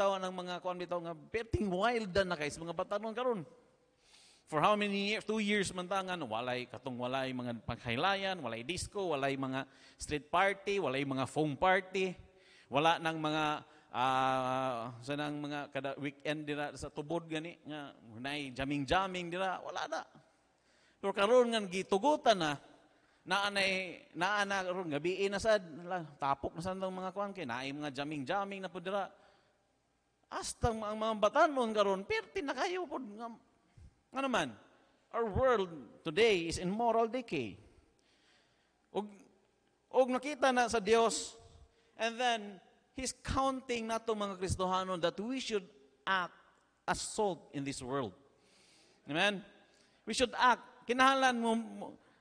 bitaw ng mga kuan bitaw nga perting wild na kay mga batanon karon. For how many years? Two years man tangan, walay katong walay mga pagkailayan, walay disco, walay mga street party, walay mga foam party, wala nang mga uh, sa mga kada weekend dira sa tubod gani nga nay jamming-jamming dira, wala na. Pero karon nga gitugutan na naanay eh, naana ron gabi na sad tapok na sad mga kuan kay naay mga jamming-jamming na pud dira Hasta ang mga batanon karon perti na kayo pod nga, nga naman. Our world today is in moral decay. Og, og nakita na sa Dios and then He's counting nato mga Kristohanon that we should act as salt in this world. Amen? We should act. Kinahalan mo,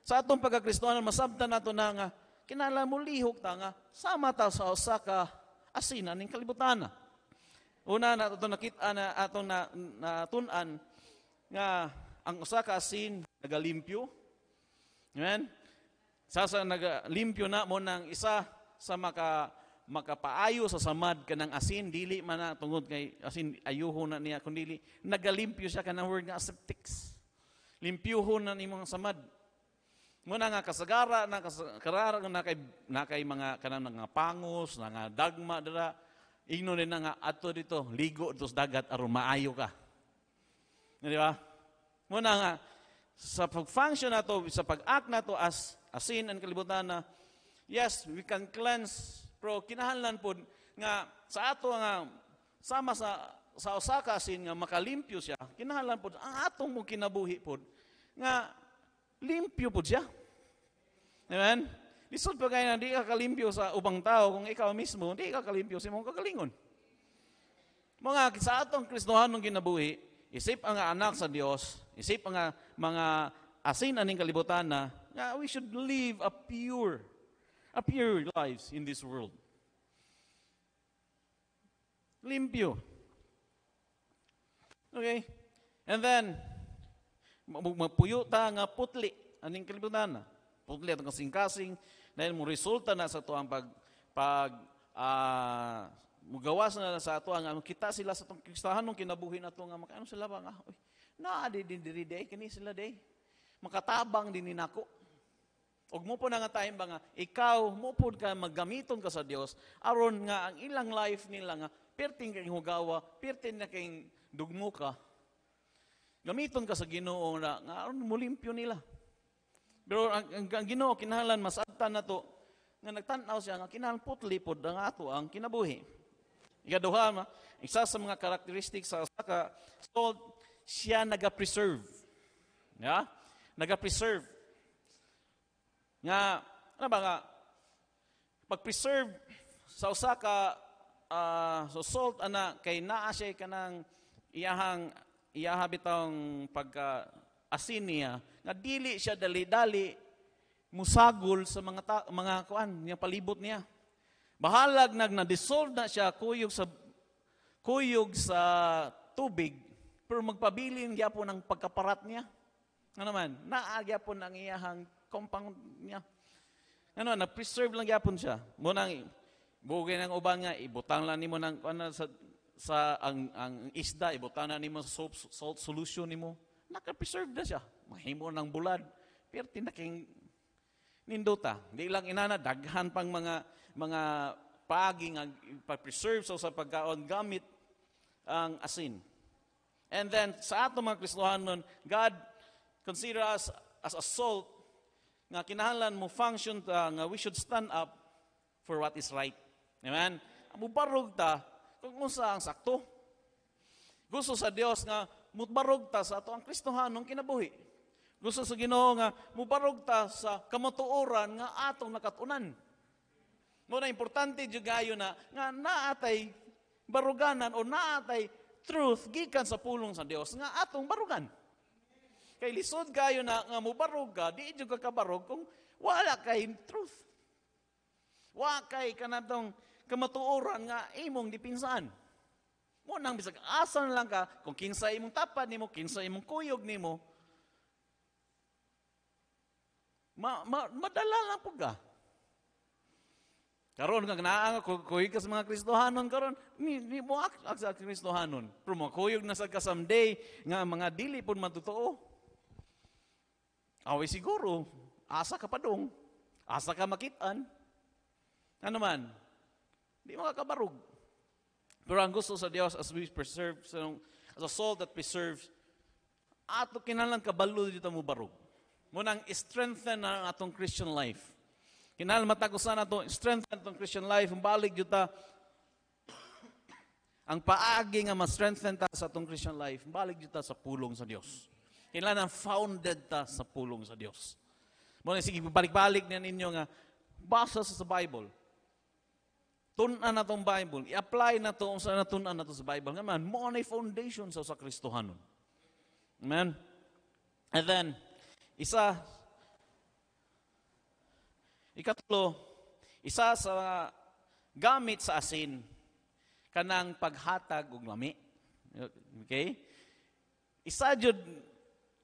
sa atong pagkakristohanon, masabta nato na nga, kinahalan mo lihok ta nga, sama ta sa usa ka asinan ning kalibutan na. Una na ito nakita na ato na natunan nga ang usa ka asin nagalimpyo. Amen. Sasa nagalimpyo na mo nang isa sa maka makapaayo sa samad kanang asin dili man na tungod kay asin ayuho na niya kundi nagalimpyo siya kanang word nga aseptics. Limpyuhon na nimong samad. Muna nga kasagara na kasagara na kay na kay mga kanang mga pangos, nga dagma dira Igno rin na nga, ato dito, ligo ito sa dagat, aron maayo ka. Di ba? Muna nga, sa pag-function na to, sa pag-act na to as as sin and kalibutan na, yes, we can cleanse, pero kinahanlan po nga sa ato nga, sama sa sa Osaka sin nga makalimpyo siya, kinahanlan po ang atong mo kinabuhi po nga limpyo po siya. Amen? Lisod pa kayo na di ka kalimpyo sa ubang tao kung ikaw mismo, hindi ka kalimpyo sa imong kagalingon. Mga sa atong Kristohan ng ginabuhi, isip ang anak sa Dios, isip ang mga asin aning kalibutan na, na we should live a pure, a pure lives in this world. Limpyo. Okay? And then, mapuyo ta nga putli aning kalibutan na. Putli atong kasing-kasing, na mo resulta na sa tuang pag pag uh, ah, mugawas na, na sa tuang ang ah, kita sila sa tong kistahan nung kinabuhi na to nga ah, makano sila ba nga oy na di di di day kini sila day makatabang din nako og mo po na nga time ba nga ikaw mo po ka maggamiton ka sa Dios aron nga ang ilang life nila nga perting kay hugawa perting na kay dugmo ka gamiton ka sa Ginoo na nga aron mo limpyo nila pero ang, ang, ang Ginoo kinahanglan mas samtang na to, nga nagtanaw siya, nga kinahanglan kinalpot lipod ang ato ang kinabuhi. Ikaduha, isa sa mga karakteristik sa saka salt, siya naga-preserve. Yeah? Naga-preserve. Nga, ano ba nga, pag-preserve sa usa ka uh, so salt ana kay naa siya kanang iyahang iyaha bitong pagka asin niya nga dili siya dali-dali musagol sa mga ta- mga kuan niya palibot niya. Bahalag nag na-dissolve na siya kuyog sa kuyog sa tubig pero magpabilin gyapon ang pagkaparat niya. Ano naman, naagyapon ang iyahang compound niya. Ano, na-preserve lang gyapon siya. Mo nang bugay ng uban nga ibutang lang nimo nang ano, sa sa ang ang isda ibutang na nimo sa soap, salt solution nimo naka-preserve na siya mahimo ng bulad pero tinaking Ninduta. Di lang inana, daghan pang mga mga paagi nga pa-preserve so sa pagkaon gamit ang asin. And then, sa ato mga Kristohan nun, God consider us as a salt nga kinahanglan mo function ta nga we should stand up for what is right. Amen? Mubarog ta kung unsa ang sakto. Gusto sa Dios nga mubarog ta sa ato ang Kristohanong kinabuhi. Gusto sa Ginoo nga mubarog ta sa kamatuoran nga atong nakatunan. Mo na importante jud kayo na nga naatay baruganan o naatay truth gikan sa pulong sa Dios nga atong barugan. Kay lisod kayo na nga mubarog ka, di jud ka kabarog kung wala kay truth. Wa kay kanatong kamatuoran nga imong dipinsan. Mo nang bisag asa lang ka kung kinsa imong tapad nimo, kinsa imong kuyog nimo, Ma, ma, madala lang po ka. Karon nga naa ko kuyog kas mga Kristohanon karon ni ni mo ak, ak sa Kristohanon. Pero makuyog na sa ka nga mga dili pud matutuo. Away siguro asa ka padong. Asa ka makitan. Ano man? Di makakabarog. Pero ang gusto sa Dios as we preserve as a soul that preserves ato kinahanglan kabalo dito mo barug mo nang strengthen ang atong Christian life. Kinahal matagusan nato strengthen atong Christian life, balik jud ang paagi nga ma-strengthen ta sa atong Christian life, balik jud sa pulong sa Dios. ang founded ta sa pulong sa Dios. Mo sige balik-balik na ninyo nga basa sa Bible. Tunan na tong Bible, i-apply na to sa na tunan na to sa Bible. Nga man, mo na foundation sa usa Kristohanon. Amen. And then isa, ikatlo, isa sa gamit sa asin, kanang paghatag og lami. Okay? Isa jud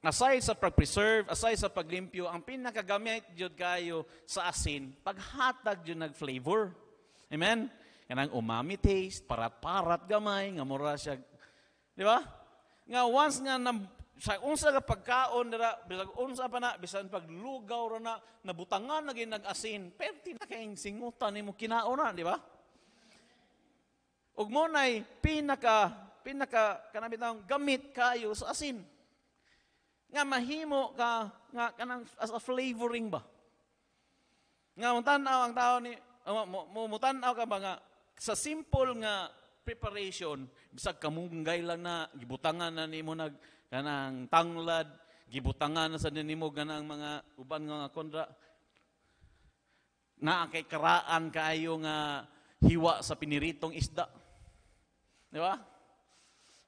aside sa pag-preserve, aside sa paglimpyo, ang pinakagamit jud kayo sa asin, paghatag jud nag-flavor. Amen? Kanang umami taste, parat-parat gamay, nga mura siya. Di ba? Nga once nga na sa unsa nga pagkaon dira bisag unsa pa na bisan paglugaw ra na nabutangan na gyud nag-asin perti na kay singutan nimo kinauna di ba ug mo nay pinaka pinaka kanami tawong gamit kayo sa asin nga mahimo ka nga kanang as a flavoring ba nga mutan-aw ang tao ni uh, mutan-aw ka ba nga sa simple nga preparation bisag kamunggay lang na gibutangan na nimo nag kanang tanglad, gibutangan sa ninimo ganang mga uban nga mga kontra. Naa kay karaan kaayo nga hiwa sa piniritong isda. Di ba?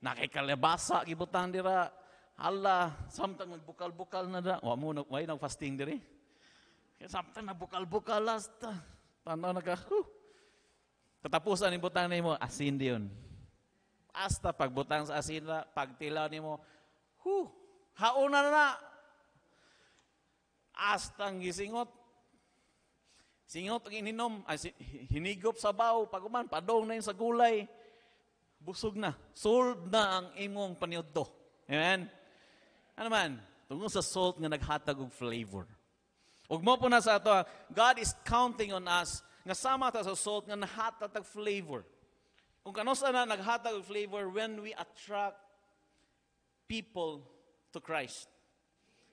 Na Nakay kalabasa gibutan dira. Hala, samtang magbukal-bukal na da. Wa mo na way nag fasting diri. Samtang nagbukal-bukal last. Tanaw na ka. Huh. Tatapusan ni butang nimo asin diyon. Asta pagbutang sa asin na, pagtilaw nimo, Huh, hauna na na. Astang gisingot. Singot ang ininom, ay, hinigop sa baw, paguman, padong na yung sa gulay. Busog na. Sold na ang imong paniudto. Amen? Ano man? Tungkol sa salt nga naghatag og flavor. Ug mo po na sa ato, ah. God is counting on us nga sama ta sa salt nga nahatag flavor. Kung kano na naghatag og flavor when we attract people to Christ.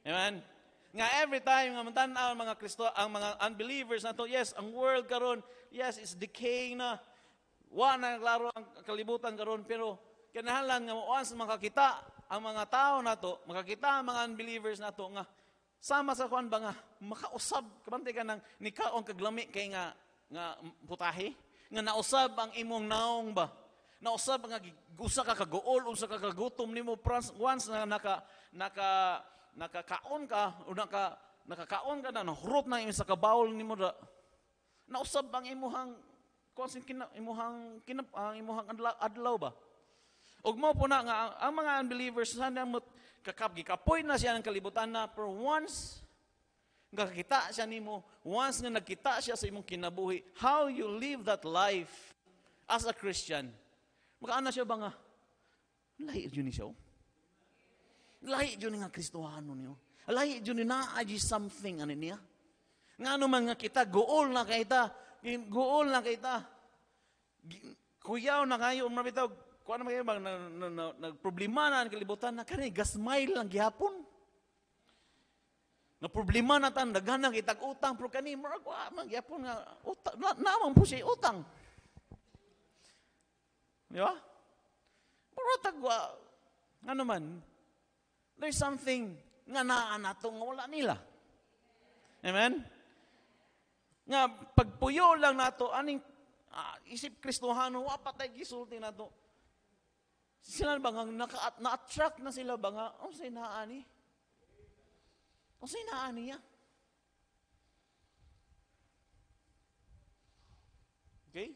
Amen? Nga every time nga mantanaw ang mga Kristo, ang mga unbelievers na to, yes, ang world karon, yes, it's decaying na. Wa na naglaro ang kalibutan karon pero kinahalan nga once makakita ang mga tao na to, makakita ang mga unbelievers na to nga sama sa kuan ba nga makausab kabante ka nang nikaong kaglami kay nga nga putahi nga nausab ang imong naong ba na usab nga usa ka kagool, usa ka kagutom nimo once na naka naka nakakaon ka o naka nakakaon ka na nahurot na sa kabawol nimo da. Nausab ang imuhang kuan kina, imuhang kinap ang imuhang adlaw, adlaw ba? Og mo po na nga ang mga unbelievers sana mo kakap gikapoy na siya ng kalibutan na for once nga kita siya nimo, once nga nagkita siya sa imong kinabuhi, how you live that life as a Christian Makaan na siya ba nga? Lahi yun siya. Oh. Lahi yun nga Kristohano niyo. Oh. Lahi yun na aji something ano niya. Nga ano man nga kita, gool na kita. Gool na kita. Kuyaw na kayo, umabitaw, um, kung ano kayo, nagproblema na ang kalibutan na kanil, gasmail lang gihapon. Na problema na tan daghan na kitag utang pero kani murag wa man nga utang na, naman po siya utang. Di ba? Pero tagwa, ah, ano man, there's something nga naa na itong wala nila. Amen? Nga, pagpuyo lang nato, aning ah, isip Kristohano, wapatay gisulti nato. Sila ba nga, naka, na-attract na sila ba nga, o oh, say naani? O oh, say naani ya? Okay?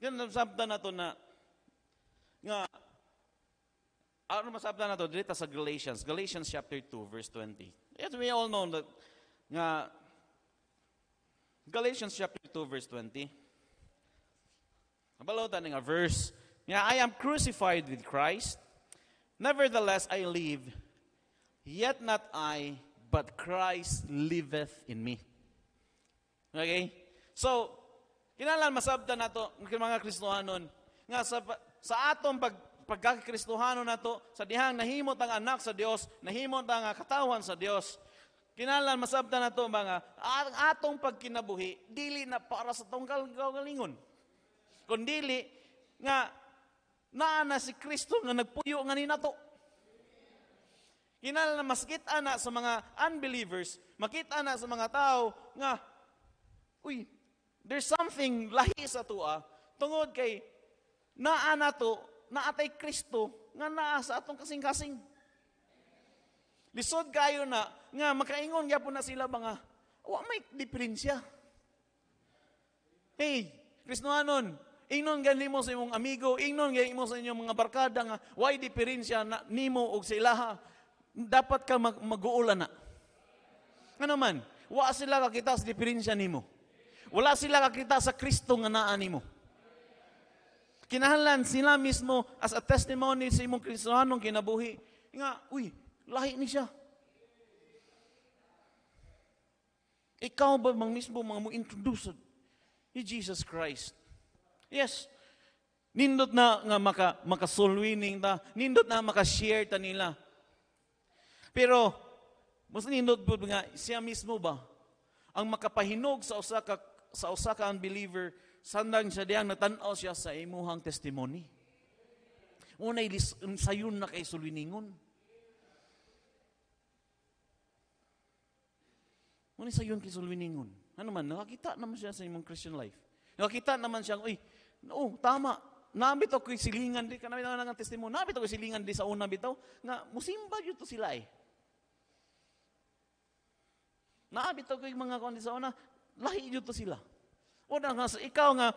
Yan ang sabda na to na, nga, ano masabda na to? Dito sa Galatians, Galatians chapter 2, verse 20. Yes, we all know that, nga, Galatians chapter 2, verse 20. Abalotan nga verse, nga, I am crucified with Christ, nevertheless I live, yet not I, but Christ liveth in me. Okay? So, Kinalan masabda nato mga Kristohanon nga sa sa atong pag pagkakristohano nato sa dihang nahimot ang anak sa Dios, nahimot ang katawan sa Dios. Kinalan masabda nato mga ang atong pagkinabuhi dili na para sa tunggal galingon. Kun dili nga naa na si Kristo nga nagpuyo nga ni nato. Kinala na maskita na sa mga unbelievers, makita na sa mga tao nga uy, There's something lahi sa tua tungod kay naa na nato naatay Kristo nga naa sa atong kasing-kasing. Lisod kayo na nga makaingon gyapon na sila mga wa may diferensya. Hey, Kristohanon, ingnon ganli mo sa imong amigo, ingnon ganli mo sa inyong mga barkada nga way diferensya na nimo og sa ilaha. Dapat ka mag- mag-uula na. Ano man, wa sila kakita sa diferensya nimo. Wala sila kakita sa Kristo nga naa nimo. Kinahanglan sila mismo as a testimony sa imong Kristohanong kinabuhi. Nga, uy, lahi ni siya. Ikaw ba mang mismo mga mo introduce ni Jesus Christ? Yes, Nindot na nga maka, maka winning ta. Nindot na maka share ta nila. Pero, mas nindot po nga, siya mismo ba ang makapahinog sa usa ka sa usa ka unbeliever, sandang siya diyang natanaw siya sa imuhang testimony. Unay sayon na kay suliningon. Unay sayon kay suliningon. Ano man, nakakita naman siya sa imong Christian life. Nakakita naman siya, uy, oh, tama. Nabit ako silingan di, kanami naman nang testimony, nabit ako silingan di sa una bitaw, nga, musimba yun to sila eh. Naabit ako mga kondisyon sa Lahi jud to sila. Una nga, sa ikaw nga,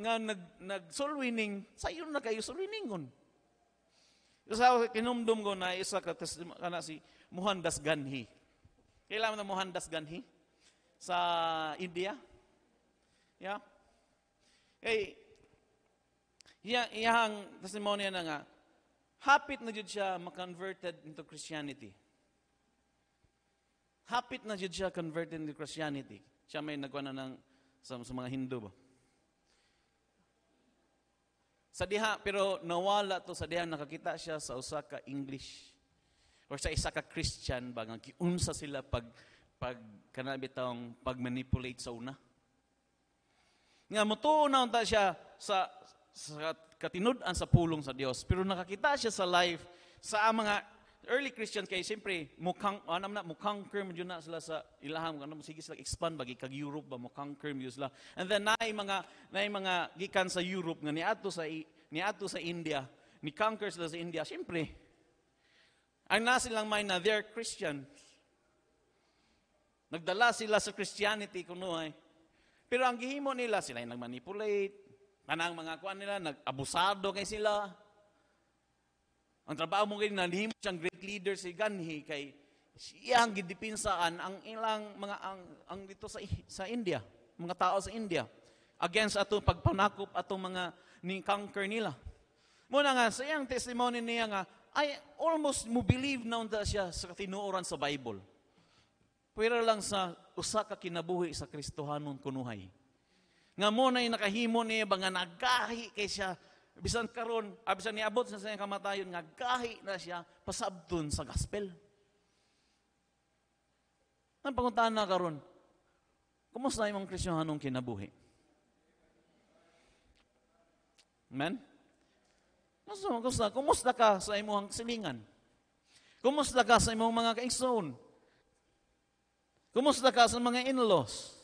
nga nag, nag soul winning, sa'yo iyo na kayo soul winningon. Sa kinumdum ko na isa ka kana si Mohandas Gandhi. Kailan na Mohandas Gandhi? Sa India. Yeah. Kay iya iyang testimony na nga hapit na jud siya ma-converted into Christianity. Hapit na jud siya converted into Christianity. Siya may nagkuha na ng, sa, sa mga Hindu ba? Sa diha, pero nawala to sa diha, nakakita siya sa usa ka English or sa isa ka Christian ba nga giunsa sila pag pag kanabi pag-manipulate sa una. Nga motuo na unta siya sa, sa katinud-an sa pulong sa Dios, pero nakakita siya sa life sa mga early Christian kay siyempre mukhang anam na mukhang kerm yun na sila sa ilahang ano sige sila expand bagi kag Europe ba mukhang kerm yun sila. And then naay mga naay mga gikan sa Europe nga niadto sa niadto sa India ni conquer sila sa India siyempre ang nasa silang mind na they're Christians. Nagdala sila sa Christianity kuno ay. Pero ang gihimo nila sila yung nagmanipulate. Kanang mga kuan nila nagabusado kay sila. Ang trabaho mo ganyan, nandihin mo siyang leader si Ganhi kay siyang gidepensahan ang ilang mga ang, ang dito sa sa India, mga tao sa India against ato pagpanakop atong mga ni conquer nila. Muna nga siyang testimony niya nga I almost mo believe na unta siya sa tinuoran sa Bible. Pero lang sa usa ka kinabuhi sa Kristohanon kunuhay. Nga mo na nakahimo niya bang nga nagahi kay siya bisan karon abisan ah, niabot sa sayang kamatayon nga gahi na siya pasabton sa gospel. Ang panguntahan na karon, kumusta imong Kristiyanong kinabuhi? Amen? Kumusta, kumusta, kumusta ka sa imong silingan? Kumusta ka sa imong mga kaigsoon? Kumusta ka sa mga in-laws?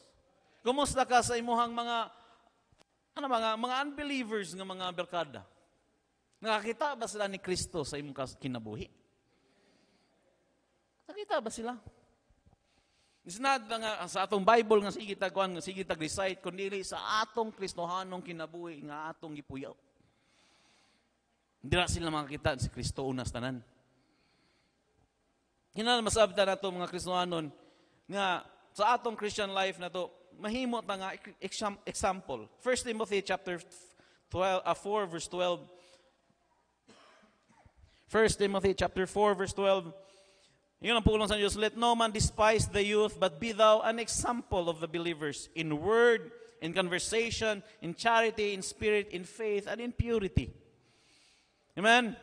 Kumusta ka sa imong mga ano mga, mga unbelievers nga mga barkada? Nakakita ba sila ni Kristo sa imong kinabuhi? Nakita ba sila? It's not nga, sa atong Bible nga sige tagkuan nga sige tag-recite kundi sa atong Kristohanong kinabuhi nga atong gipuyaw. Hindi na sila makakita si Kristo unas tanan. Hinala masabda nato mga Kristohanon nga sa atong Christian life na to, mahimot na nga example. 1 Timothy chapter 12, uh, 4 verse 12. 1 Timothy chapter 4 verse 12. Yun ang pulong sa Diyos. Let no man despise the youth, but be thou an example of the believers in word, in conversation, in charity, in spirit, in faith, and in purity. Amen?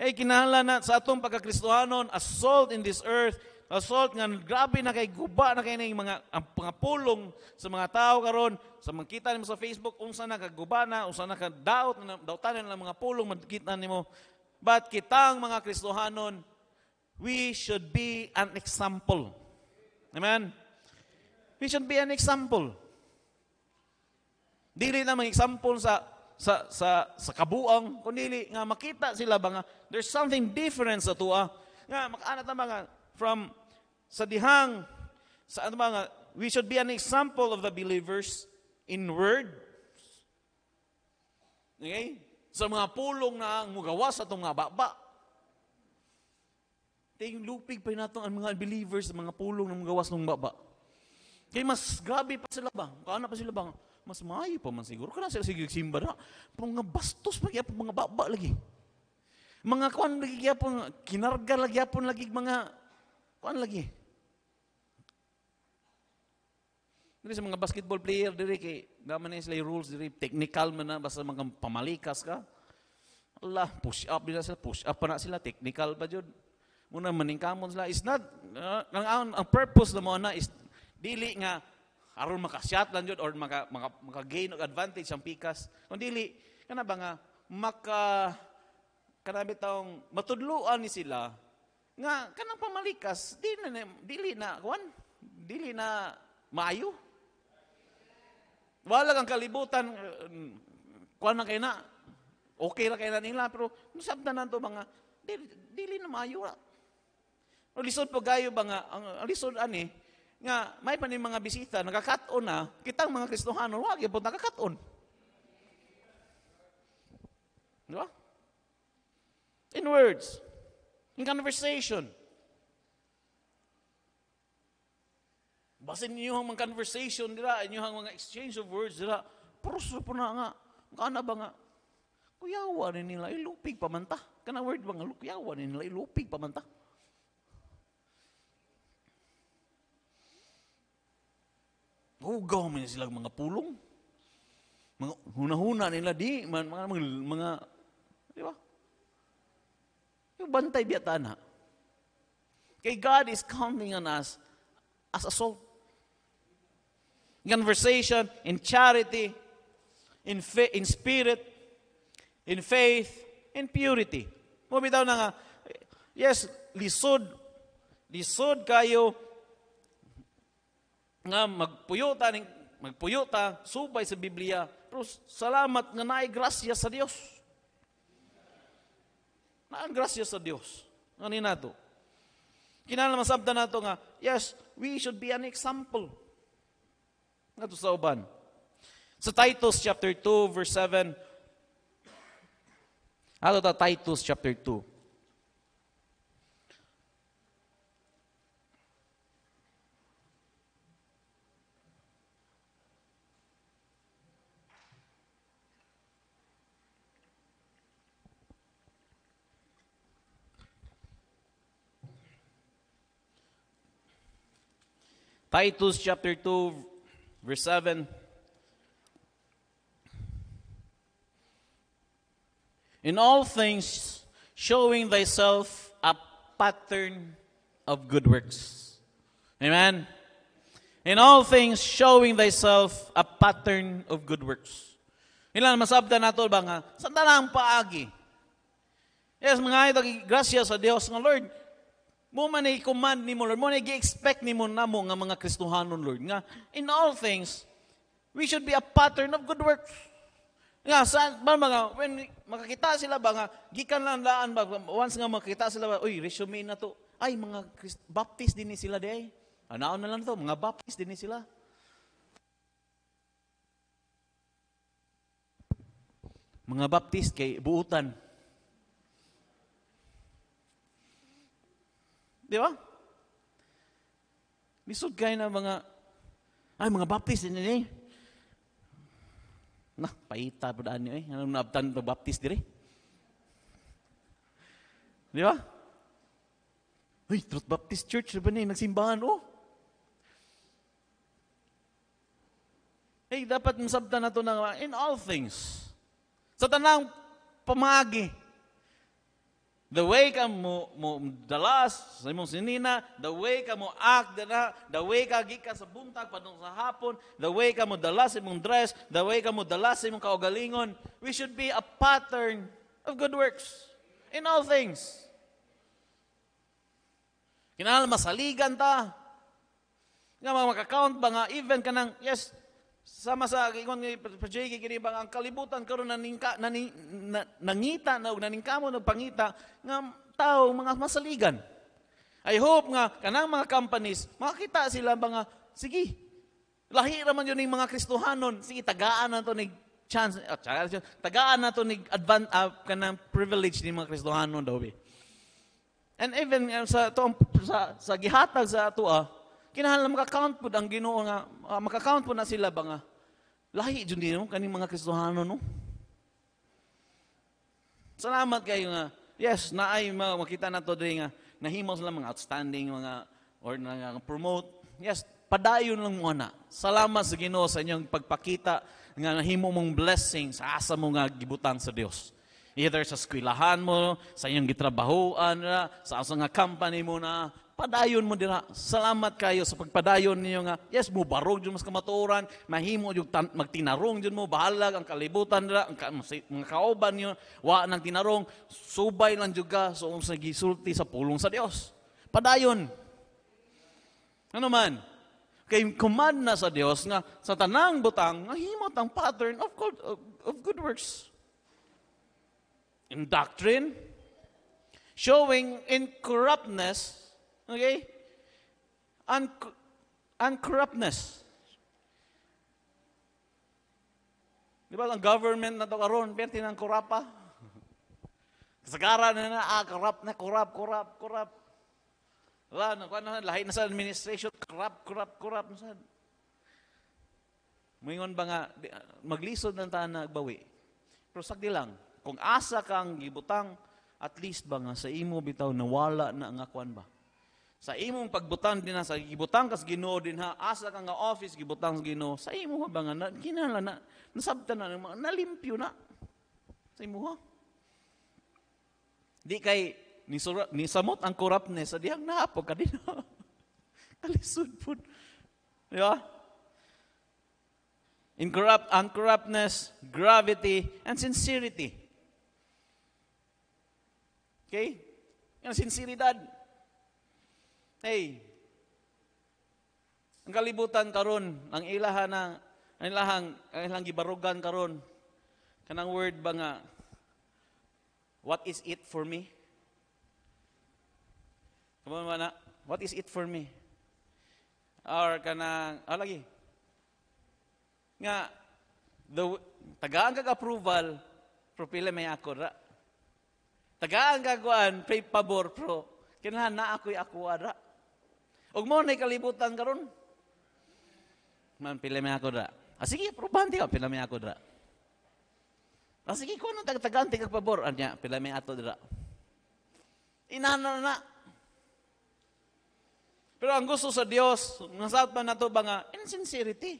Eh, kinahanglan na sa atong pagkakristohanon, a salt in this earth, assault nga grabe na kay guba na kay ning mga ang pangapulong sa mga tao karon sa makita nimo sa Facebook unsa na kaguba na unsa na kadaot na daotan na mga pulong makita nimo but kitang mga Kristohanon we should be an example amen we should be an example dili na mga example sa sa sa sa kabuang kundi nga makita sila ba nga there's something different sa tuwa nga makaanat na mga from sa dihang sa ano mga we should be an example of the believers in word. Okay? Sa mga pulong na ang mugawa sa itong mga baba. Ting lupig pa nato ang mga believers sa mga pulong na mugawas ng baba. Kay mas gabi pa sila ba? Kaana pa sila ba? Mas maayo pa man siguro. Kana sila sige simba na. mga bastos pa gyapon mga baba lagi. Mga kuan lagi gyapon kinarga lagi gyapon lagi mga kuan lagi. Diri sa mga basketball player diri kay naman na sila rules diri technical man na basta mga pamalikas ka. Allah, push up nila sila, push up pa na sila, technical pa jud. Muna maningkamon sila is not uh, ang, purpose na mo na is dili nga aron maka-shot lang jud or maka maka, maka gain og advantage ang pikas. Kun dili kana ba nga maka kanabi taong matudluan ni sila nga kanang pamalikas dili na dili na kwan dili na maayo wala kang kalibutan, eh, Kuan na kayo na. Okay ra kayo na nila, pero nasabda na ito mga, dili, dili na maayo ra. O lisod po gayo ba nga, ang, ang lisod ani, nga may pa mga bisita, nagakaton na, kitang mga Kristohano, wag yun po nakakaton. Di ba? In words, in conversation, Basin niyo ang mga conversation nila, inyo ang mga exchange of words nila, purso po na nga, kana ba nga? Kuyawa ni nila, ilupig pamanta. Kana word ba nga, kuyawa ni nila, ilupig pamanta. Hugaw man sila mga pulong. Mga hunahuna nila, di, man, mga, mga, mga, di ba? Yung bantay biyatana. Kay God is counting on us as a salt in conversation, in charity, in, fa- in spirit, in faith, in purity. Mo bitaw na nga, yes, lisod, lisod kayo nga magpuyo ta subay sa Biblia pero salamat nga naay grasya sa Dios naay grasya sa Dios nga ano ninato kinahanglan masabtan nato nga yes we should be an example Nato sa uban. Sa so, Titus chapter 2 verse 7. Ano ta Titus chapter 2. Titus chapter 2 Verse 7. In all things, showing thyself a pattern of good works. Amen. In all things, showing thyself a pattern of good works. Ilan masabda nato ba nga, santa na paagi? Yes, mga idol, gracias sa Dios ng Lord. Mo man i-command nimo Lord, mo na i-expect nimo namo nga mga Kristohanon Lord nga in all things we should be a pattern of good works. Nga sa ba mga when makakita sila ba nga gikan lang daan ba once nga makita sila ba uy resume na to. Ay mga Christ, Baptist din ni sila day. Anaon na lang to mga Baptist din ni sila. Mga Baptist kay buutan Di ba? Lisod kayo na mga, ay, mga baptist, yun eh. eh. Nah, paita po daan niyo eh. Anong naabtan ng baptist dire? Di ba? Uy, Truth Baptist Church, diba na nagsimbahan, oh. Eh, dapat masabta na to na, in all things. Sa tanang pamagi, The way ka mo, mo dalas, sa imong sinina, the way ka mo act, na, the way ka gika sa buntag, padung sa hapon, the way ka mo dalas sa imong dress, the way ka mo dalas sa imong kaugalingon, we should be a pattern of good works in all things. Kinahanglan masaligan ta. Nga makaka-count ba nga even kanang yes, Sama sa ingon ni Pastor kini bang ang kalibutan karon naningka nani, na, nangita na og naningkamo nagpangita nga tao mga masaligan. I hope nga kanang mga companies makita sila bang sige lahi ra man yun ning mga Kristohanon sige tagaan na to ni chance oh, tagaan na to ni advan uh, kanang privilege ni mga Kristohanon daw And even uh, sa to sa, sa gihatag sa ato ah, kinahanglan makakount po ang Ginoo nga uh, makakount po na sila ba nga lahi jud nimo kaning mga Kristohano no. Salamat kayo nga. Yes, naay makita na to diri nga nahimo sila mga outstanding mga or nga promote. Yes, padayon lang mo na. Salamat sa Ginoo sa inyong pagpakita nga nahimo mong blessing sa asa mo nga gibutan sa Dios. Either sa skwilahan mo, sa inyong gitrabahoan, sa asa nga company mo na, padayon mo dira. Salamat kayo sa pagpadayon ninyo nga. Yes, mo barog jud mas kamatuoran, mahimo jud magtinarong jud mo bahalag ang kalibutan dira, ang ka, mga kaoban niyo wa nang tinarong, subay lang juga sa so unsa gisulti sa pulong sa Dios. Padayon. Ano man? Kay command na sa Dios nga sa tanang butang nahimot ang pattern of good, of good works. In doctrine, showing incorruptness Okay? Un- uncorruptness. Di ba, ang government na to karon, pero ng kurapa. Sagara na na, ah, corrupt na, korap, korap, korap. Wala, nakuha na, lahi na sa administration, korap, korap, korap, Saan? Mingon ba nga, maglisod ng taan na agbawi. Pero sakdi lang, kung asa kang gibutang, at least ba nga sa imo bitaw nawala na ang kuan ba? Sa imong pagbutang din sa gibutang kas Ginoo din ha asa ka nga office gibutang sa Ginoo sa imo habangan na kinala na nasabtan na mga nalimpyo na sa imo ha. Di kay ni, sura, ni samot ang corruptness sa diyang naapog ka din. Kalisod pud. Di ba? Incorrupt, uncorruptness, gravity, and sincerity. Okay? Yung sinceridad. Hey, ang kalibutan karon, ang ilaha na ang ilahang ang ilang gibarugan karon kanang word ba nga what is it for me? ba na what is it for me? Or kanang ah, lagi nga the tagaan kag approval pro pila may ako ra. Tagaan kag pay pabor pro kinahanglan na ako'y ako ra. Ug mo na kalibutan karon. Man pila mi ako dra. Ah, sige, probante ka pila mi ako dra. Ah, sige, ko nang tagtagaan tig pabor anya ah, pila mi ato dra. Inana na. Pero ang gusto sa Dios, nasad man nato ba nga insincerity.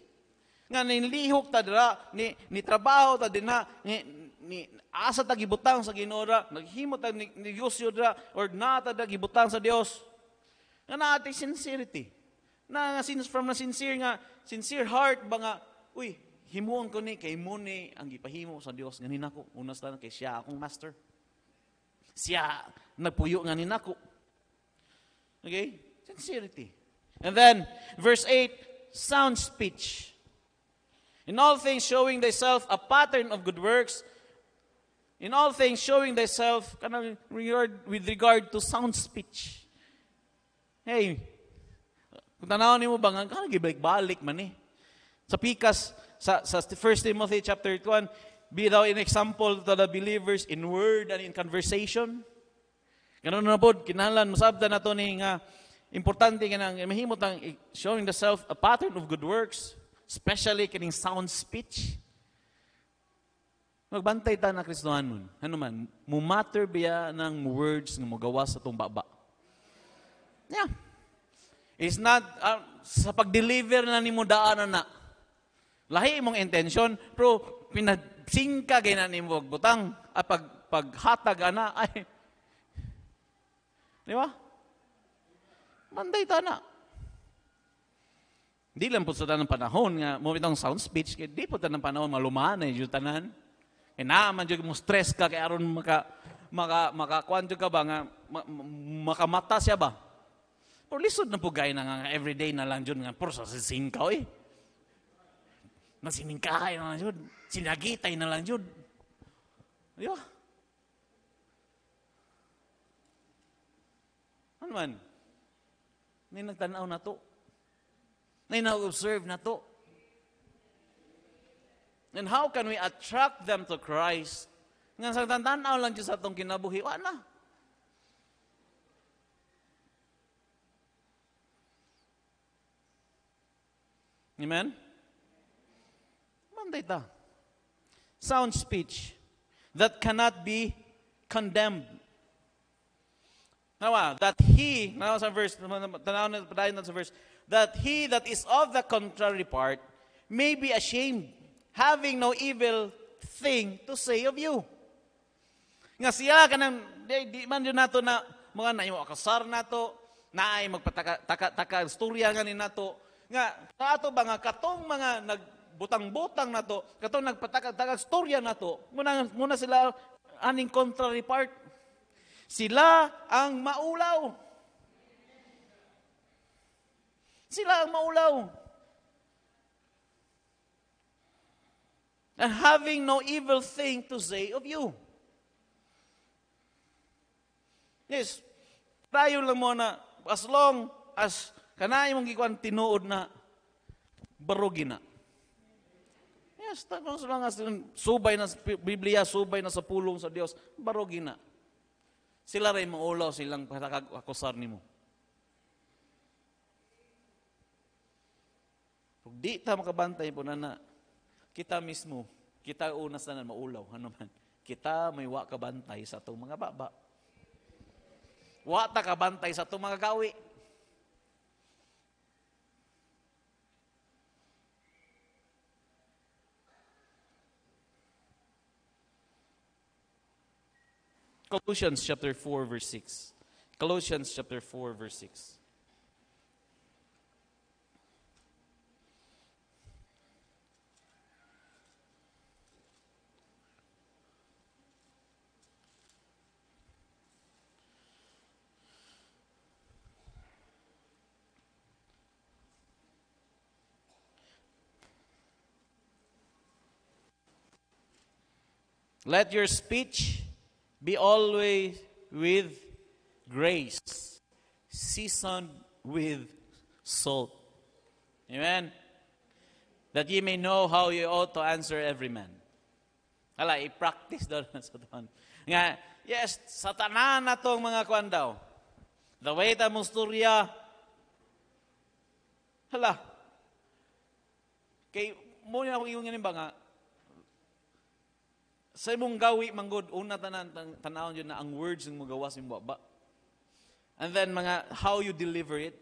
Nga nilihok ta dra ni ni trabaho ta dinha, ni ni asa ta gibutang sa Ginoo ra, naghimo ta ni, negosyo dra or na ta gibutang sa Dios nga naati sincerity. Na since from na sincere nga, sincere heart ba nga, uy, himuon ko ni, kay mo ni, ang gipahimo sa Dios ganin ako. Unas lang kay siya akong master. Siya, nagpuyo nga ni nako. Okay? Sincerity. And then, verse 8, sound speech. In all things showing thyself a pattern of good works, in all things showing thyself kanang regard with regard to sound speech Hey, kung tanaw nimo ba nga kanang gibalik-balik man eh. Sa pikas sa sa 1 Timothy chapter 1, be thou an example to the believers in word and in conversation. Ganun na pod kinahanglan masabda nato ni nga importante kanang mahimot ang showing the self a pattern of good works, especially kining sound speech. Magbantay ta na Kristohan mo. Ano man, mumatter biya ng words nga mogawas sa tong baba. Yeah. It's not, uh, sa pag-deliver na nimo daanan na. Lahi imong intention, pero pinagsingka gina nimo butang at pag paghatag ana ay Di ba? Manday ta na. Di lang po sa tanang panahon nga mo bitong sound speech kay di po tanang panahon malumanay jud tanan. E naman jud mo stress ka kay aron maka maka maka, jud ka ba nga ma, ma, makamata siya ba? Or lisod na po gaya na nga everyday na lang dyan nga pursa sa singkaw eh. Masiningkahay na lang dyan. Sinagitay na lang dyan. Di ba? Ano man? May nagtanaw na to. May na-observe na to. And how can we attract them to Christ? Nga sa tanaw lang dyan sa itong kinabuhi, wala. Amen? Manday ta. Sound speech that cannot be condemned. Nawa, that he, now sa verse, tanaw na padayon sa verse, that he that is of the contrary part may be ashamed, having no evil thing to say of you. Nga siya ka di, di man yun nato na, mga na yung akasar nato, na ay magpataka-taka-taka, storya nga ni nato, nga, ato ba nga katong mga nagbutang-butang na to, katong nagpatakag-takag storya na to, muna, muna sila aning contrary part. Sila ang maulaw. Sila ang maulaw. And having no evil thing to say of you. Yes, tayo lang muna, as long as Kanay mong gikuan tinuod na barugi na. Yes, tapos mga subay na Biblia, subay na sa pulong sa Dios, barugi na. Sila rin maulaw silang patakag-akusar ni mo. Kung di ta makabantay po na na, kita mismo, kita unas na maulaw, ano man, kita may wa kabantay sa itong mga baba. Wa ta kabantay sa itong mga gawi. Colossians chapter 4, verse 6. Colossians chapter 4, verse 6. Let your speech Be always with grace, seasoned with salt. Amen? That ye may know how ye ought to answer every man. Hala, i-practice daw na sa doon. Nga, yes, sa tanan na tong mga kwan daw. way ta musturya. Hala. Kay, muna ako yung ganun nga, sa imong gawi manggod una tanan tanawon jud na ang words ng magawas imong ba. And then mga how you deliver it.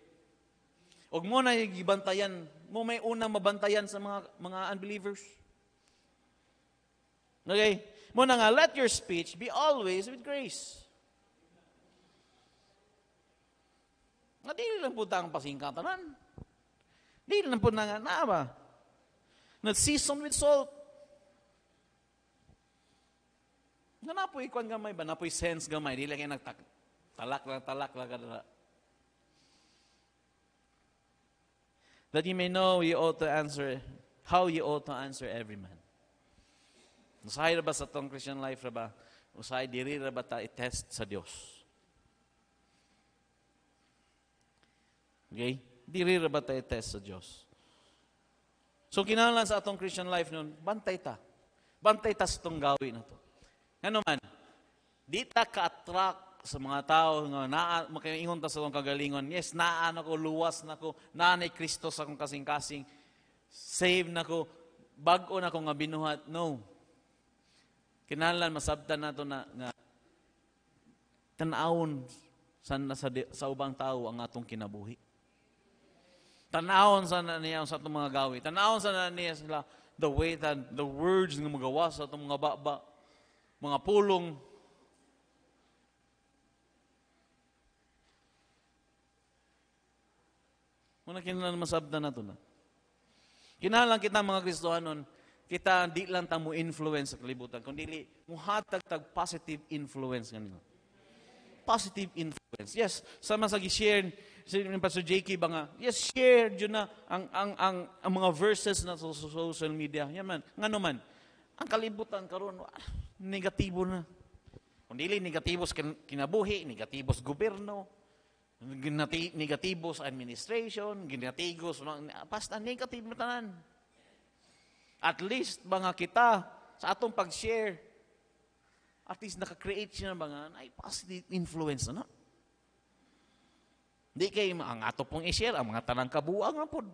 Og mo na gibantayan, mo may una mabantayan sa mga mga unbelievers. Okay? Mo na nga let your speech be always with grace. Na dili lang po ang pasingkatanan. Dili lang po na nga na ba? Not seasoned with salt. Na napoy kwan gamay ba? Napoy sense gamay. Dili kayo nagtak. Talak lang, talak lang. That you may know you ought to answer, how you ought to answer every man. Usahay ra ba sa tong Christian life ra ba? Usahay diri ra ba ta i-test sa Dios? Okay? Diri ra ba ta i-test sa Dios? So kinahanglan sa atong Christian life noon, bantay ta. Bantay ta sa tong gawi na to. Ngano man, di ta ka-attract sa mga tao nga naa makaingon ta sa akong kagalingon. Yes, naa nako luwas nako, naa ni Kristo sa akong kasing-kasing. Save nako, bag-o na ko nga binuhat. No. Kinahanglan masabtan to na nga tanawon sa, sa, sa ubang tao ang atong kinabuhi. Tanawon sa niya sa atong mga gawi. Tanawon sa niya sila the way that the words nga magawa sa atong mga baba mga pulong. Muna kinahanglan masabda na to na. Kinahanglan kita mga Kristohanon, kita di lang ta mo influence sa kalibutan, kundi muhatag tag positive influence kanila. Positive influence. Yes, sama sa gi-share si Pastor JK ba yes, share yun na ang, ang, ang, ang mga verses na sa social media. Yan man, nga naman, ang kalibutan karon ah, negatibo na. dili negatibos kinabuhi, negatibos gobyerno, negatibos administration, negatibos, basta negative na tanan. At least, mga kita, sa atong pag-share, at least nakakreate siya ng mga ay positive influence na. No? kay ang ato pong i-share, ang mga tanang kabuang na pod.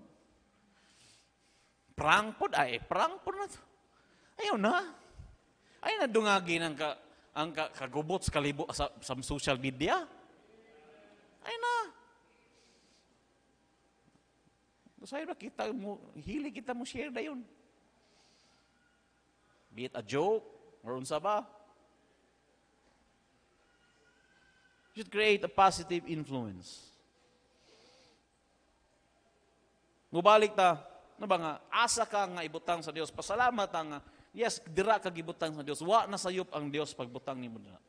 Prang pod, ay prang pod na to. Ayaw na. Ay, nadungagi ng ka, ang ka, kagubot sa kalibo sa, sa social media. Ay na. Sa'yo na kita mo, hili kita mo share na yun. Be it a joke, or unsa ba? You should create a positive influence. Mubalik ta, na ba nga, asa ka nga ibutang sa Dios, pasalamat ang nga, Yes, dira ka gibutang sa Dios. Wa na sayop ang Dios pagbutang nimo dira.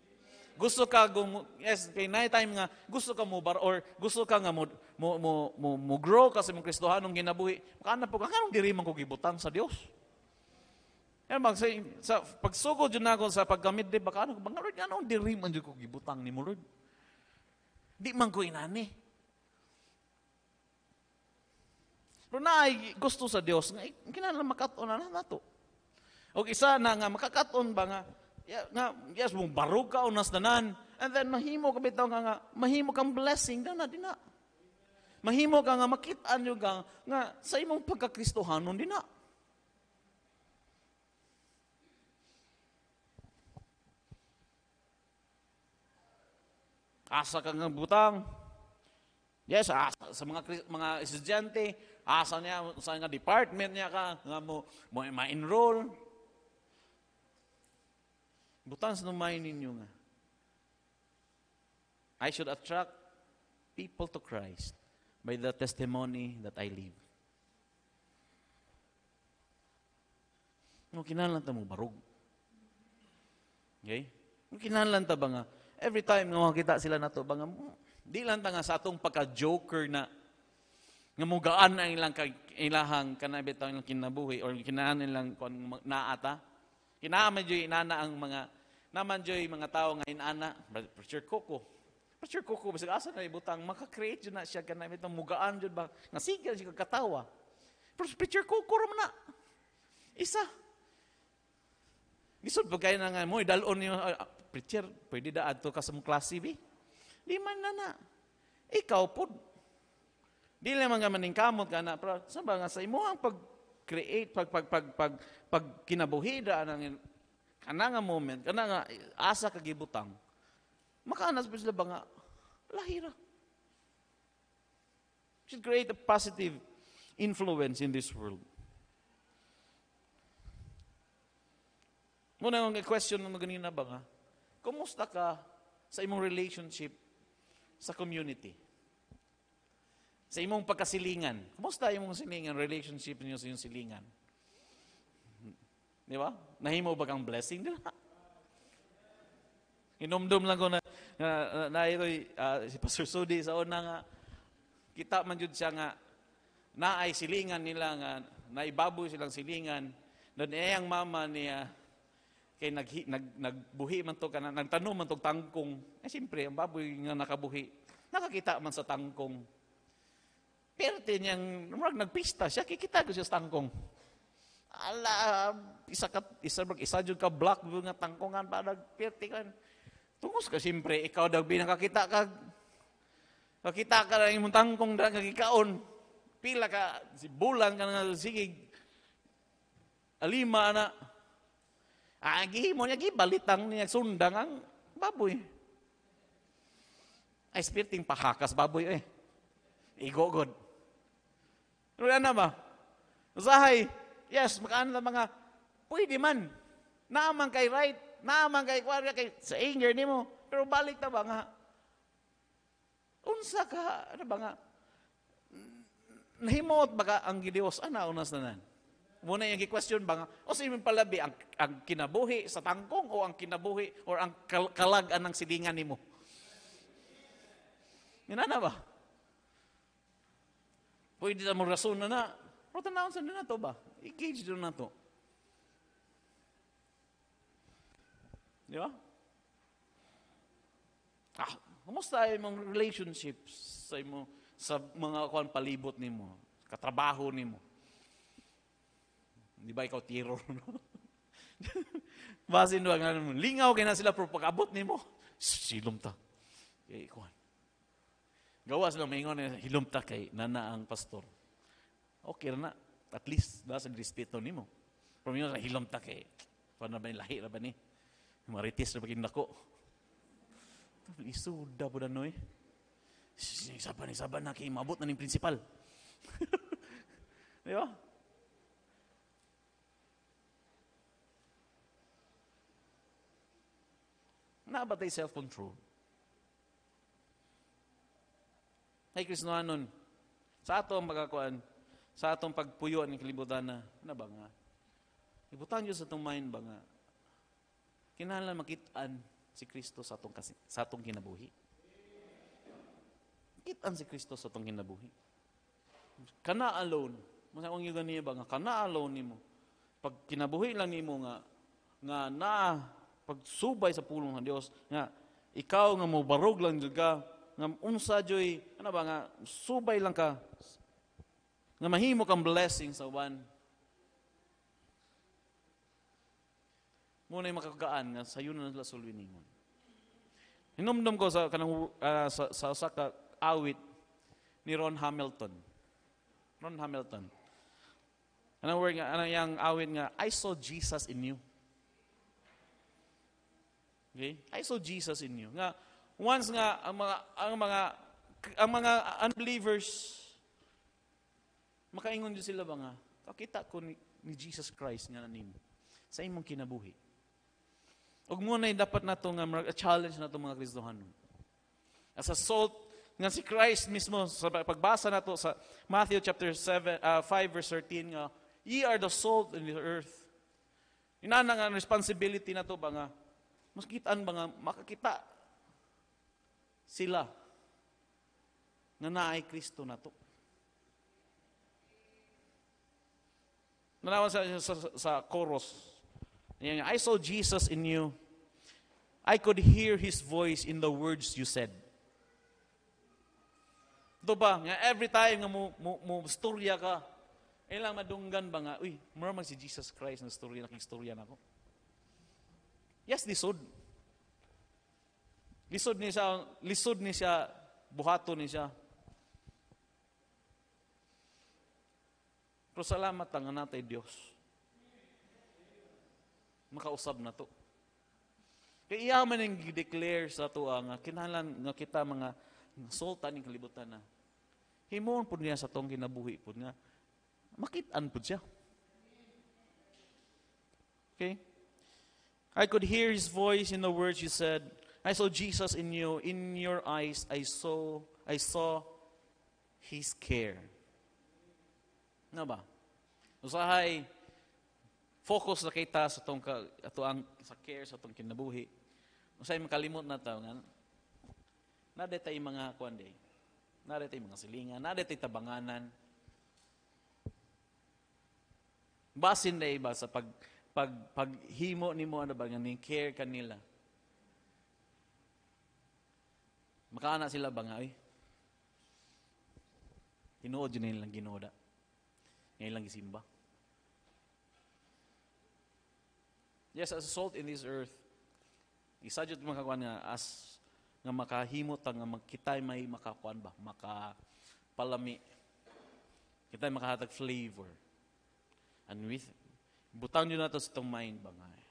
Gusto ka gum yes kay na time nga gusto ka mo bar or gusto ka nga mo mo mo, mo, mo grow kasi mong Kristohanong ginabuhi. Kana po kanang diri man ko gibutang sa Dios. Yan mag say, sa pagsugod jud nako sa paggamit di baka ano bang Lord ano diri man jud ko gibutang nimo Lord. Di man ko inani. Pero na gusto sa Dios nga kinahanglan makato na nato. Na, o isa na nga makakaton ba nga, ya, nga yes, mong barog ka o nasdanan. And then mahimo ka bitaw nga nga, mahimo kang blessing na na, di na. Mahimo ka nga makitaan nyo nga, nga sa imong pagkakristohanon, di na. Asa ka nga butang. Yes, asa, sa mga mga estudyante, asa niya sa nga department niya ka nga mo, mo ma-enroll. Butang sa numayin ninyo nga. I should attract people to Christ by the testimony that I live. Nung kinalan ta mo, barog. Okay? Nung kinalan ta ba nga, every time nga makita sila na to, ba nga, di lang ta nga sa atong pagka-joker na nga mugaan ang ilang ilahang kanabit ang kinabuhi or kinaan ilang kung naata. Kinaamay dyan inana ang mga naman joy mga tao nga inana, Preacher Coco. Preacher Coco, bisag asa na ibutang, makakreate yun na siya, kanay itong mugaan yun ba, nga sige siya katawa. Preacher Coco raman na. Isa. Gisod pa kayo na nga mo, idalon niyo, ah, ah, preacher, pwede da adto ka sa mong klase, bi? Di man na na. Ikaw po. Di lamang ka maningkamot ka na, pero sa ba nga sa imo ang pag create pag pag pag pag, pag kinabuhida ng kana nga moment, kana nga eh, asa ka kagibutang, makaanas po sila ba nga, lahira. should create a positive influence in this world. Muna yung question na ganina ba nga, kumusta ka sa imong relationship sa community? Sa imong pagkasilingan, kumusta imong silingan, relationship niyo sa imong silingan? Di ba? Nahimo ba kang blessing? Di ba? Inumdum lang ko na, na, na, na ito'y uh, ah, si Pastor Sudi sa una nga, kita man jud siya nga, naay silingan nila nga, naibaboy silang silingan, na niyang eh, mama niya, kay nag, nag, nagbuhi man to kana nagtanom man to tangkong eh siyempre ang baboy nga nakabuhi nakakita man sa tangkong pero niyang murag nagpista siya kikita ko siya sa tangkong Ala, isa ka, isa, isa jud ka black, nga tangkongan pa, nagpirti ka. Tungos ka, siyempre, ikaw dag daw binakakita ka, kakita ka ng imong tangkong dag kagikaon, pila ka, si bulan ka nga, sige, alima ana agi ah, mo niya, gibalitang niya, sundang ang baboy. Ay, spiriting pahakas baboy eh. Igogod. Ano na ba? Usahay, Yes, makaan na mga, pwede man. Naamang kay right, naamang kay kwarya, kay sa anger ni mo. Pero balik na ba nga? Unsa ka, ano ba nga? Nahimot ba ka ang gidiwas? Ano, ah, unas na nan? Muna yung question ba nga? O sa imong palabi, ang, ang kinabuhi sa tangkong o ang kinabuhi or ang kal- kalagan ng silingan ni mo? Minana ba? Pwede na mo rason na na, Protanawon sa na to ba? I-gauge doon na to. Di ba? Ah, kamusta ay mong relationships sa imo sa mga kuan palibot nimo, katrabaho nimo. Di ba ikaw tiro no? Basin do ang lingaw kay na sila propagabot nimo. Silom ta. Kay kuan. Gawas lang maingon hilom ta kay nana ang pastor okay na. At least, na sa respeto nimo. Pero minyo, hilom ta kay, paano na ba ni lahi ra ba ni? Maritis na baging nako. Isuda po na no eh. Saban, saban na kay mabot na ni principal. Di ba? Nabatay self-control. Hey, Chris Noanon, sa ato ang magkakuan, sa atong pagpuyo ng kalibutan na ba nga? Ibutang Diyos atong mind ba nga? Kinahanglan makitaan si Kristo sa atong, kasi, sa atong kinabuhi. Kitaan si Kristo sa atong kinabuhi. Kana alone. Masa kong yun niya ba nga? Kana alone nimo. Pag kinabuhi lang nimo nga, nga na pagsubay sa pulong ng Dios nga ikaw nga mo barog lang jud ka nga unsa joy ano ba nga subay lang ka nga mahimo kang blessing sa uban. Muna yung makakagaan nga sayo na nila sulwinin mo. Hinumdum ko sa, kanang, uh, sa, sa usa ka awit ni Ron Hamilton. Ron Hamilton. Anong word nga, anong yung awit nga, I saw Jesus in you. Okay? I saw Jesus in you. Nga, once nga, ang mga, ang mga, ang mga unbelievers, Makaingon jud sila ba nga, kakita ko ni, ni Jesus Christ nga nimo sa imong kinabuhi. Ug mo na dapat nato nga challenge nato mga Kristohanon. As a salt nga si Christ mismo sa pagbasa nato sa Matthew chapter 7 uh, 5 verse 13 nga ye are the salt in the earth. Inana nga responsibility nato ba nga maskitaan ba nga makakita sila nga naay Kristo nato. Nalaman sa, sa, sa chorus. I saw Jesus in you. I could hear His voice in the words you said. Ito ba, nga every time nga mo, mo, mo storya ka, ilang eh, madunggan ba nga, uy, maramang si Jesus Christ na storya, nakistorya na ako. Yes, lisod. Lisod ni siya, lisod ni siya, buhato ni siya, Pero salamat lang na natay Diyos. Makausab na to. Kaya iya yung declare sa to ah, nga kinahanglan nga kita mga sultan ng kalibutan na ah. himuon pud niya sa tong kinabuhi pud nga makit-an pud siya. Okay? I could hear his voice in the words you said. I saw Jesus in you. In your eyes I saw I saw his care. Na ano ba? Usahay focus na kita sa tong ka, ato ang sa care sa tong kinabuhi. Usay makalimot na ta nga na detay mga kuan day. Na mga silingan, na detay tabanganan. Basin na iba sa pag pag paghimo nimo ano ba ni care kanila. Makaana sila ba nga, eh? Tinuod yun nilang ginoda. Ngayon lang isimba. Yes, as salt in this earth, isadyot mga kakuan nga, as nga makahimot, nga magkitay may makakuan ba, makapalami, kitay makahatag flavor. And with, butang nyo nato sa itong mind ba nga. Eh.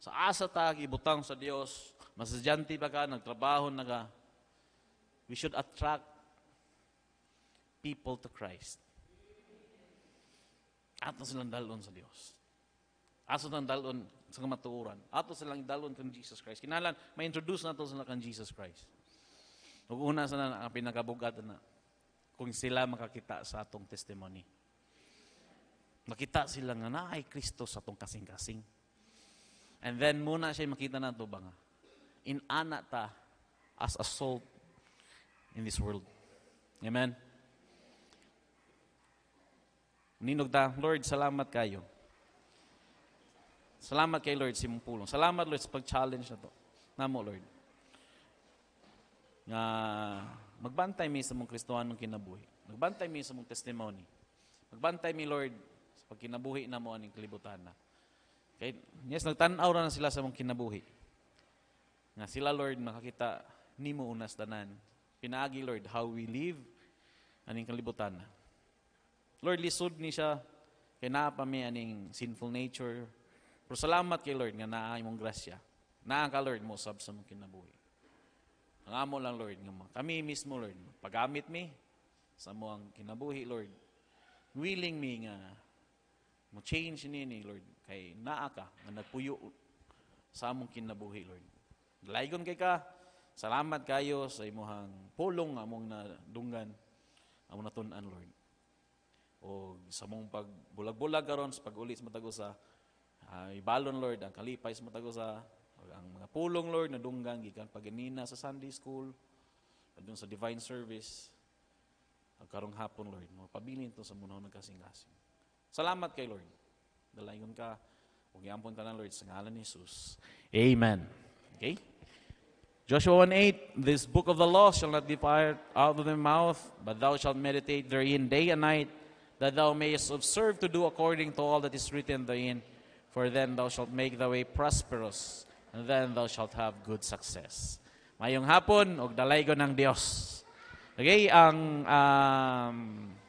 Sa asa ta, ibutang sa Dios, masadyanti ba ka, nagtrabaho na ka, we should attract people to Christ. Ato silang dalon sa Dios. Ato silang dalon sa kamatuoran. Ato silang dalon kan Jesus Christ. Kinalan, may introduce nato sila kan Jesus Christ. Ug una sa na ang pinakabugat na kung sila makakita sa atong testimony. Makita sila nga na ay Kristo sa atong kasing-kasing. And then muna siya makita na ito ba nga? Inana ta as a salt in this world. Amen? Ninugda, Lord, salamat kayo. Salamat kay Lord, simpulong. Salamat, Lord, sa pag-challenge na to. Namo, Lord. Nga, magbantay mi sa mong Kristohanong kinabuhi. Magbantay mi sa mong testimony. Magbantay mi, Lord, sa pagkinabuhi na mo aning kalibutan na. Okay? Yes, nagtanaw na sila sa mong kinabuhi. Nga sila, Lord, makakita ni mo unas tanan. Pinaagi, Lord, how we live aning kalibutan na. Lord, lisod ni siya, kinaa pa may aning sinful nature. Pero salamat kay Lord nga naa imong grasya. Naa ka Lord mo sab sa mong kinabuhi. Ang amo lang Lord nga kami mismo Lord pagamit mi sa mong kinabuhi Lord. Willing mi nga mo change ni ni Lord kay naa ka nga nagpuyo sa among kinabuhi Lord. Laygon kay ka. Salamat kayo sa imong pulong among nadunggan among natun-an Lord o sa mong pagbulag-bulag karon sa pag-uli sa matagusa, uh, ah, ibalon Lord ang kalipay sa matagusa, ang mga pulong Lord na dunggang gikan paginina sa Sunday school, adun sa divine service, ang karong hapon Lord, mo pabilin to sa munaw ng kasing-kasing. Salamat kay Lord. Dalayon ka, huwag iampon ka ng Lord sa ngalan ni Jesus. Amen. Okay? Joshua 1.8, This book of the law shall not depart out of thy mouth, but thou shalt meditate therein day and night, that thou mayest observe to do according to all that is written therein. For then thou shalt make thy way prosperous, and then thou shalt have good success. Mayong hapon, og dalay ng Diyos. Okay, ang um,